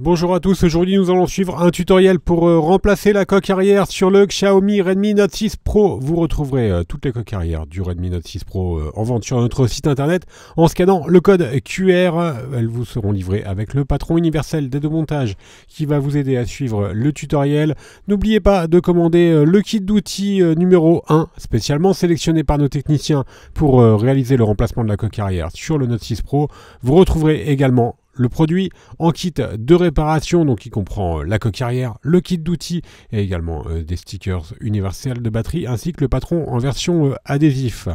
Bonjour à tous, aujourd'hui nous allons suivre un tutoriel pour euh, remplacer la coque arrière sur le Xiaomi Redmi Note 6 Pro. Vous retrouverez euh, toutes les coques arrière du Redmi Note 6 Pro euh, en vente sur notre site internet en scannant le code QR. Elles vous seront livrées avec le patron universel des deux montages qui va vous aider à suivre le tutoriel. N'oubliez pas de commander le kit d'outils numéro 1 spécialement sélectionné par nos techniciens pour réaliser le remplacement de la coque arrière sur le Note 6 Pro. Vous retrouverez également le produit en kit de réparation, donc qui comprend euh, la coque arrière, le kit d'outils et également euh, des stickers universels de batterie ainsi que le patron en version euh, adhésif.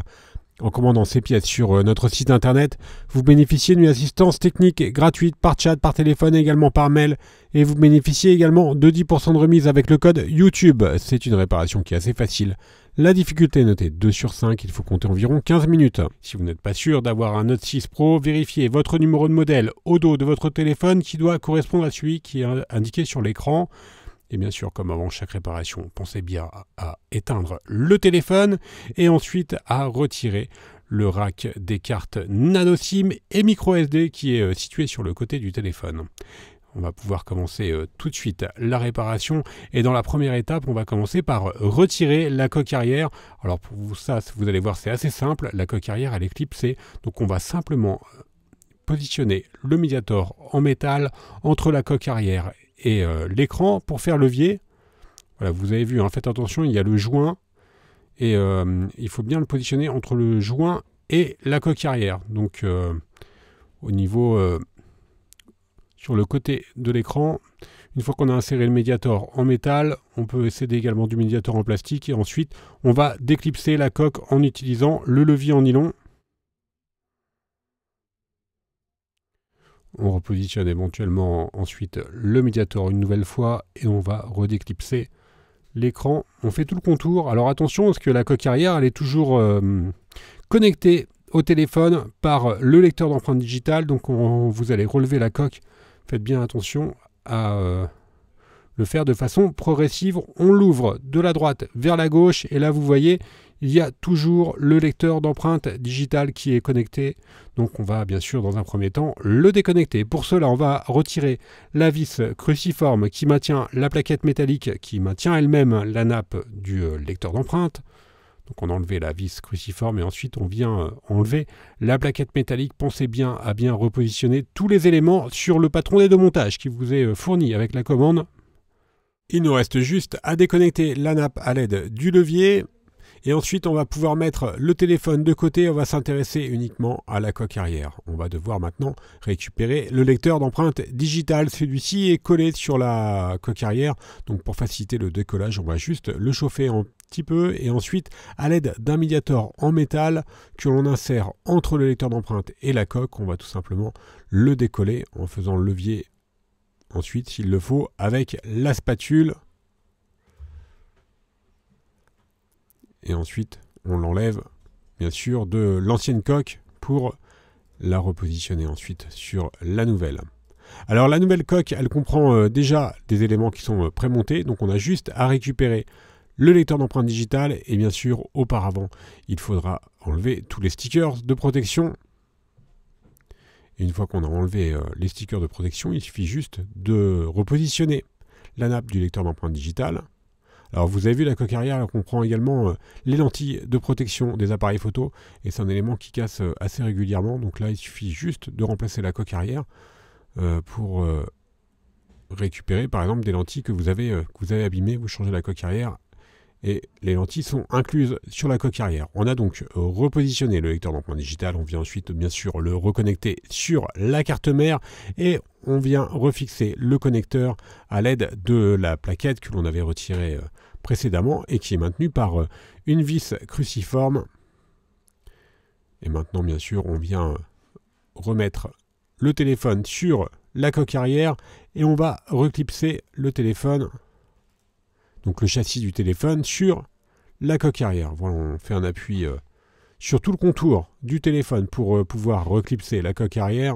En commandant ces pièces sur euh, notre site internet, vous bénéficiez d'une assistance technique gratuite par chat, par téléphone et également par mail. Et vous bénéficiez également de 10% de remise avec le code YouTube. C'est une réparation qui est assez facile. La difficulté est notée 2 sur 5, il faut compter environ 15 minutes. Si vous n'êtes pas sûr d'avoir un Note 6 Pro, vérifiez votre numéro de modèle au dos de votre téléphone qui doit correspondre à celui qui est indiqué sur l'écran. Et bien sûr, comme avant chaque réparation, pensez bien à éteindre le téléphone et ensuite à retirer le rack des cartes nano SIM et micro SD qui est euh, situé sur le côté du téléphone. On va pouvoir commencer euh, tout de suite la réparation et dans la première étape, on va commencer par retirer la coque arrière. Alors pour vous, ça, vous allez voir, c'est assez simple. La coque arrière, elle est clipsée, donc on va simplement euh, positionner le médiator en métal entre la coque arrière et euh, l'écran, pour faire levier, voilà, vous avez vu, En hein, faites attention, il y a le joint, et euh, il faut bien le positionner entre le joint et la coque arrière. Donc euh, au niveau, sur le côté de l'écran, une fois qu'on a inséré le médiator en métal, on peut essayer également du médiator en plastique, et ensuite on va déclipser la coque en utilisant le levier en nylon. On repositionne éventuellement ensuite le médiator une nouvelle fois et on va redéclipser l'écran. On fait tout le contour. Alors attention parce que la coque arrière elle est toujours euh, connectée au téléphone par le lecteur d'empreinte digitale. Donc on, vous allez relever la coque. Faites bien attention à euh, le faire de façon progressive. On l'ouvre de la droite vers la gauche et là vous voyez, il y a toujours le lecteur d'empreinte digital qui est connecté. Donc on va bien sûr dans un premier temps le déconnecter. Pour cela, on va retirer la vis cruciforme qui maintient la plaquette métallique qui maintient elle-même la nappe du euh, lecteur d'empreinte. Donc on a enlevé la vis cruciforme et ensuite on vient euh, enlever la plaquette métallique. Pensez bien à bien repositionner tous les éléments sur le patron des deux montages qui vous est euh, fourni avec la commande il nous reste juste à déconnecter la nappe à l'aide du levier. Et ensuite, on va pouvoir mettre le téléphone de côté. On va s'intéresser uniquement à la coque arrière. On va devoir maintenant récupérer le lecteur d'empreintes digitales. Celui-ci est collé sur la coque arrière. Donc, pour faciliter le décollage, on va juste le chauffer un petit peu. Et ensuite, à l'aide d'un médiator en métal que l'on insère entre le lecteur d'empreintes et la coque, on va tout simplement le décoller en faisant levier Ensuite, il le faut avec la spatule. Et ensuite, on l'enlève, bien sûr, de l'ancienne coque pour la repositionner ensuite sur la nouvelle. Alors la nouvelle coque, elle comprend euh, déjà des éléments qui sont euh, prémontés, donc on a juste à récupérer le lecteur d'empreintes digitales et bien sûr auparavant il faudra enlever tous les stickers de protection une fois qu'on a enlevé euh, les stickers de protection, il suffit juste de repositionner la nappe du lecteur d'empreintes digitales. Alors vous avez vu la coque arrière comprend également euh, les lentilles de protection des appareils photo et c'est un élément qui casse euh, assez régulièrement. Donc là il suffit juste de remplacer la coque arrière pour récupérer par exemple des lentilles que vous avez, que vous avez abîmées, vous changez la coque arrière et les lentilles sont incluses sur la coque arrière. On a donc euh, repositionné le lecteur d'empreinte digital on vient ensuite bien sûr le reconnecter sur la carte mère et on vient refixer le connecteur à l'aide de la plaquette que l'on avait retirée euh, précédemment et qui est maintenue par euh, une vis cruciforme. Et maintenant bien sûr on vient remettre le téléphone sur la coque arrière et on va reclipser le téléphone donc le châssis du téléphone, sur la coque arrière. Voilà, on fait un appui euh, sur tout le contour du téléphone pour euh, pouvoir reclipser la coque arrière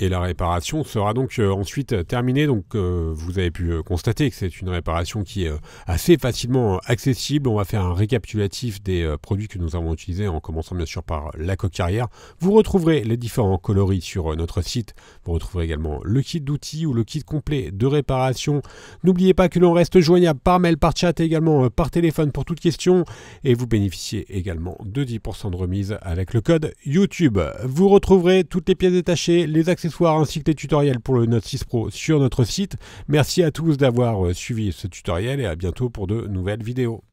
et la réparation sera donc euh, ensuite euh, terminée. Donc euh, vous avez pu constater que c'est une réparation qui est assez facilement accessible. On va faire un récapitulatif des produits que nous avons utilisés en commençant bien sûr par la coque arrière. Vous retrouverez les différents coloris sur notre site. Vous retrouverez également le kit d'outils ou le kit complet de réparation. N'oubliez pas que l'on reste joignable par mail, par chat et également par téléphone pour toute question. Et vous bénéficiez également de 10% de remise avec le code YouTube. Vous retrouverez toutes les pièces détachées, les accessoires soir, ainsi que des tutoriels pour le Note 6 Pro sur notre site. Merci à tous d'avoir euh, suivi ce tutoriel et à bientôt pour de nouvelles vidéos.